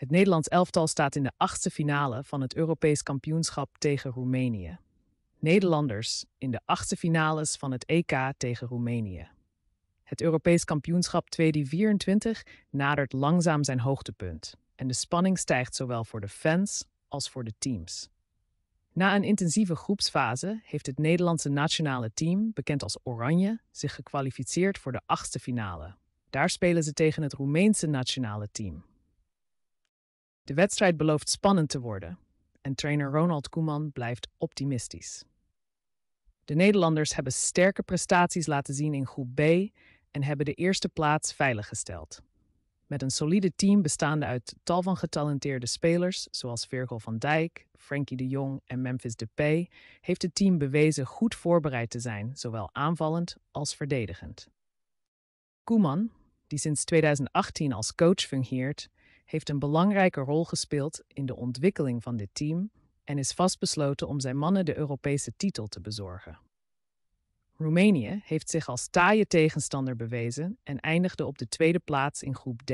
Het Nederlands elftal staat in de achtste finale van het Europees kampioenschap tegen Roemenië. Nederlanders in de achtste finales van het EK tegen Roemenië. Het Europees kampioenschap 2024 nadert langzaam zijn hoogtepunt en de spanning stijgt zowel voor de fans als voor de teams. Na een intensieve groepsfase heeft het Nederlandse nationale team, bekend als Oranje, zich gekwalificeerd voor de achtste finale. Daar spelen ze tegen het Roemeense nationale team. De wedstrijd belooft spannend te worden en trainer Ronald Koeman blijft optimistisch. De Nederlanders hebben sterke prestaties laten zien in groep B en hebben de eerste plaats veiliggesteld. Met een solide team bestaande uit tal van getalenteerde spelers, zoals Virgil van Dijk, Frankie de Jong en Memphis Depay, heeft het team bewezen goed voorbereid te zijn, zowel aanvallend als verdedigend. Koeman, die sinds 2018 als coach fungeert, heeft een belangrijke rol gespeeld in de ontwikkeling van dit team en is vastbesloten om zijn mannen de Europese titel te bezorgen. Roemenië heeft zich als taaie tegenstander bewezen en eindigde op de tweede plaats in groep D.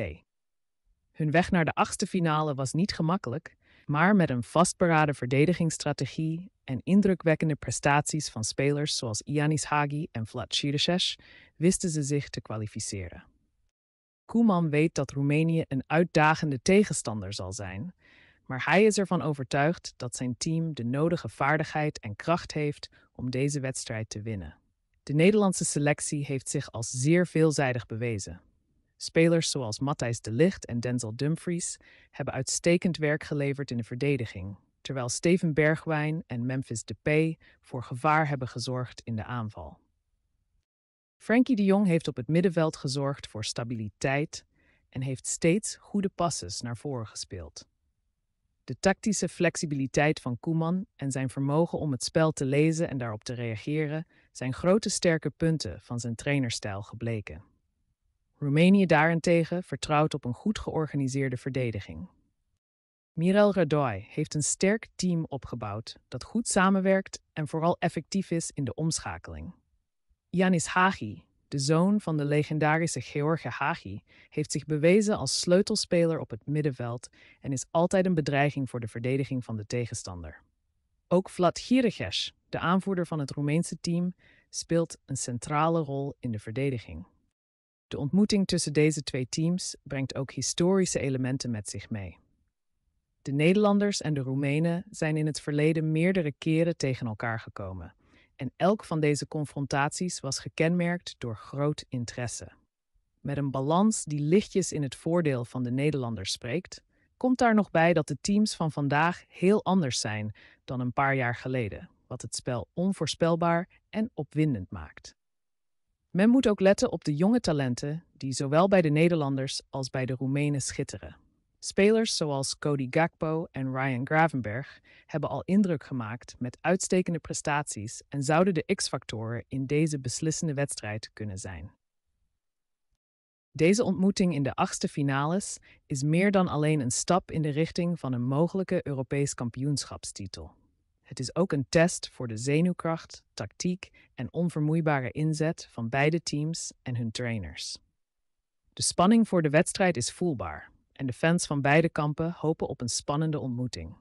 Hun weg naar de achtste finale was niet gemakkelijk, maar met een vastberaden verdedigingsstrategie en indrukwekkende prestaties van spelers zoals Ianis Hagi en Vlad Shirsesh wisten ze zich te kwalificeren. Koeman weet dat Roemenië een uitdagende tegenstander zal zijn, maar hij is ervan overtuigd dat zijn team de nodige vaardigheid en kracht heeft om deze wedstrijd te winnen. De Nederlandse selectie heeft zich als zeer veelzijdig bewezen. Spelers zoals Matthijs de Ligt en Denzel Dumfries hebben uitstekend werk geleverd in de verdediging, terwijl Steven Bergwijn en Memphis Depay voor gevaar hebben gezorgd in de aanval. Frankie de Jong heeft op het middenveld gezorgd voor stabiliteit en heeft steeds goede passes naar voren gespeeld. De tactische flexibiliteit van Koeman en zijn vermogen om het spel te lezen en daarop te reageren zijn grote sterke punten van zijn trainerstijl gebleken. Roemenië daarentegen vertrouwt op een goed georganiseerde verdediging. Mirel Radoi heeft een sterk team opgebouwd dat goed samenwerkt en vooral effectief is in de omschakeling. Janis Hagi, de zoon van de legendarische George Hagi, heeft zich bewezen als sleutelspeler op het middenveld en is altijd een bedreiging voor de verdediging van de tegenstander. Ook Vlad Gireges, de aanvoerder van het Roemeense team, speelt een centrale rol in de verdediging. De ontmoeting tussen deze twee teams brengt ook historische elementen met zich mee. De Nederlanders en de Roemenen zijn in het verleden meerdere keren tegen elkaar gekomen. En elk van deze confrontaties was gekenmerkt door groot interesse. Met een balans die lichtjes in het voordeel van de Nederlanders spreekt, komt daar nog bij dat de teams van vandaag heel anders zijn dan een paar jaar geleden, wat het spel onvoorspelbaar en opwindend maakt. Men moet ook letten op de jonge talenten die zowel bij de Nederlanders als bij de Roemenen schitteren. Spelers zoals Cody Gakpo en Ryan Gravenberg hebben al indruk gemaakt met uitstekende prestaties en zouden de X-factoren in deze beslissende wedstrijd kunnen zijn. Deze ontmoeting in de achtste finales is meer dan alleen een stap in de richting van een mogelijke Europees kampioenschapstitel. Het is ook een test voor de zenuwkracht, tactiek en onvermoeibare inzet van beide teams en hun trainers. De spanning voor de wedstrijd is voelbaar, en de fans van beide kampen hopen op een spannende ontmoeting.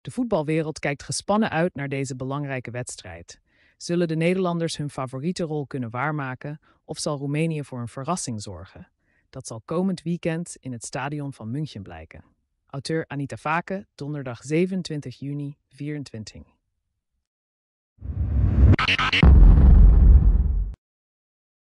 De voetbalwereld kijkt gespannen uit naar deze belangrijke wedstrijd. Zullen de Nederlanders hun favoriete rol kunnen waarmaken of zal Roemenië voor een verrassing zorgen? Dat zal komend weekend in het stadion van München blijken. Auteur Anita Vaken, donderdag 27 juni 24.